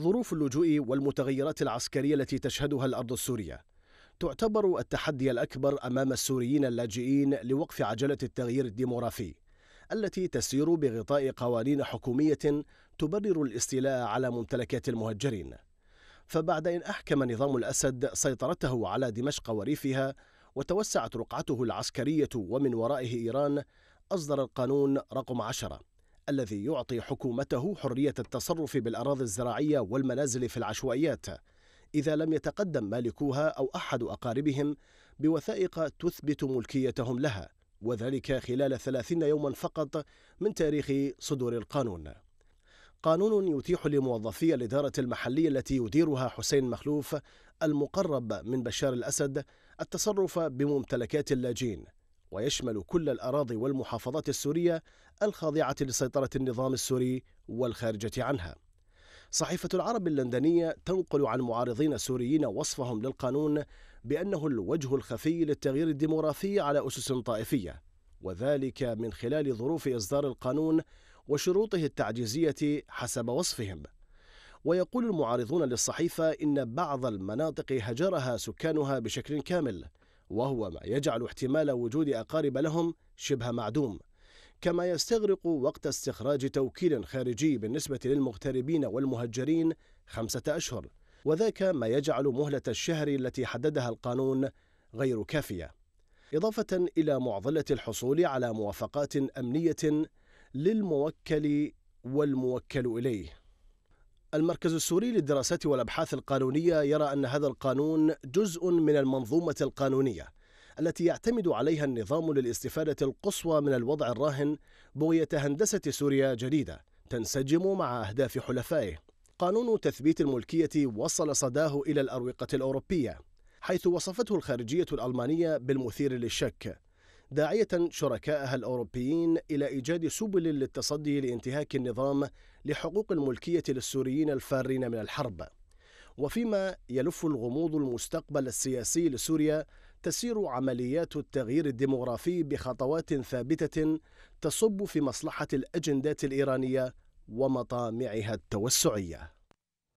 ظروف اللجوء والمتغيرات العسكرية التي تشهدها الأرض السورية تعتبر التحدي الأكبر أمام السوريين اللاجئين لوقف عجلة التغيير الديموغرافي التي تسير بغطاء قوانين حكومية تبرر الاستيلاء على ممتلكات المهجرين فبعد أن أحكم نظام الأسد سيطرته على دمشق وريفها وتوسعت رقعته العسكرية ومن ورائه إيران أصدر القانون رقم 10 الذي يعطي حكومته حرية التصرف بالأراضي الزراعية والمنازل في العشوائيات إذا لم يتقدم مالكوها أو أحد أقاربهم بوثائق تثبت ملكيتهم لها وذلك خلال ثلاثين يوما فقط من تاريخ صدور القانون قانون يتيح لموظفي الإدارة المحلية التي يديرها حسين مخلوف المقرب من بشار الأسد التصرف بممتلكات اللاجئين ويشمل كل الأراضي والمحافظات السورية الخاضعة لسيطرة النظام السوري والخارجة عنها. صحيفة العرب اللندنية تنقل عن معارضين سوريين وصفهم للقانون بأنه الوجه الخفي للتغيير الديموغرافي على أسس طائفية، وذلك من خلال ظروف إصدار القانون وشروطه التعجيزية حسب وصفهم. ويقول المعارضون للصحيفة إن بعض المناطق هجرها سكانها بشكل كامل، وهو ما يجعل احتمال وجود أقارب لهم شبه معدوم كما يستغرق وقت استخراج توكيل خارجي بالنسبة للمغتربين والمهجرين خمسة أشهر وذاك ما يجعل مهلة الشهر التي حددها القانون غير كافية إضافة إلى معضلة الحصول على موافقات أمنية للموكل والموكل إليه المركز السوري للدراسات والابحاث القانونيه يرى ان هذا القانون جزء من المنظومه القانونيه التي يعتمد عليها النظام للاستفاده القصوى من الوضع الراهن بغيه هندسه سوريا جديده تنسجم مع اهداف حلفائه. قانون تثبيت الملكيه وصل صداه الى الاروقه الاوروبيه حيث وصفته الخارجيه الالمانيه بالمثير للشك داعية شركائها الأوروبيين إلى إيجاد سبل للتصدي لانتهاك النظام لحقوق الملكية للسوريين الفارين من الحرب وفيما يلف الغموض المستقبل السياسي لسوريا تسير عمليات التغيير الديمغرافي بخطوات ثابتة تصب في مصلحة الأجندات الإيرانية ومطامعها التوسعيه